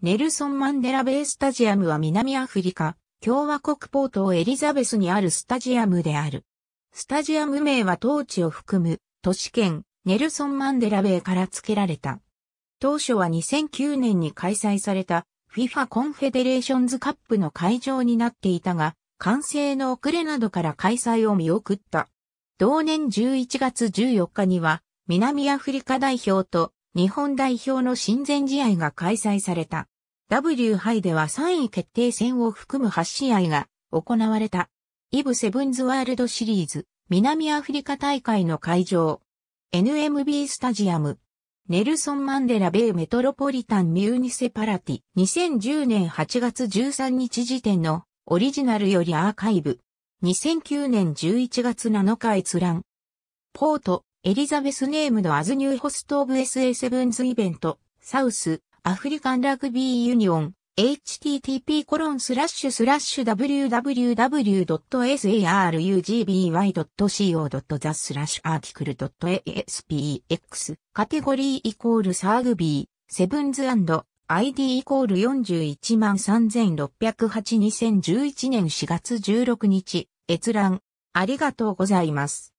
ネルソン・マンデラベイスタジアムは南アフリカ、共和国ポートエリザベスにあるスタジアムである。スタジアム名は当地を含む都市圏、ネルソン・マンデラベイから付けられた。当初は2009年に開催された FIFA コンフェデレーションズカップの会場になっていたが、完成の遅れなどから開催を見送った。同年11月14日には、南アフリカ代表と日本代表の親善試合が開催された。W 杯では3位決定戦を含む8試合が行われた。イブセブンズワールドシリーズ南アフリカ大会の会場。NMB スタジアム。ネルソン・マンデラ・ベイ・メトロポリタン・ミューニセパラティ。2010年8月13日時点のオリジナルよりアーカイブ。2009年11月7日閲覧。ポート、エリザベスネームのアズニューホストオブ s a ンズイベント、サウス、アフリカンラグビーユニオン、http コロンスラッシュスラッシュ www.sarugby.co.the スラッシュアーティクル .aspx カテゴリーイコールサーグビー、セブンズ ID イコール41万3608 2011年4月16日、閲覧、ありがとうございます。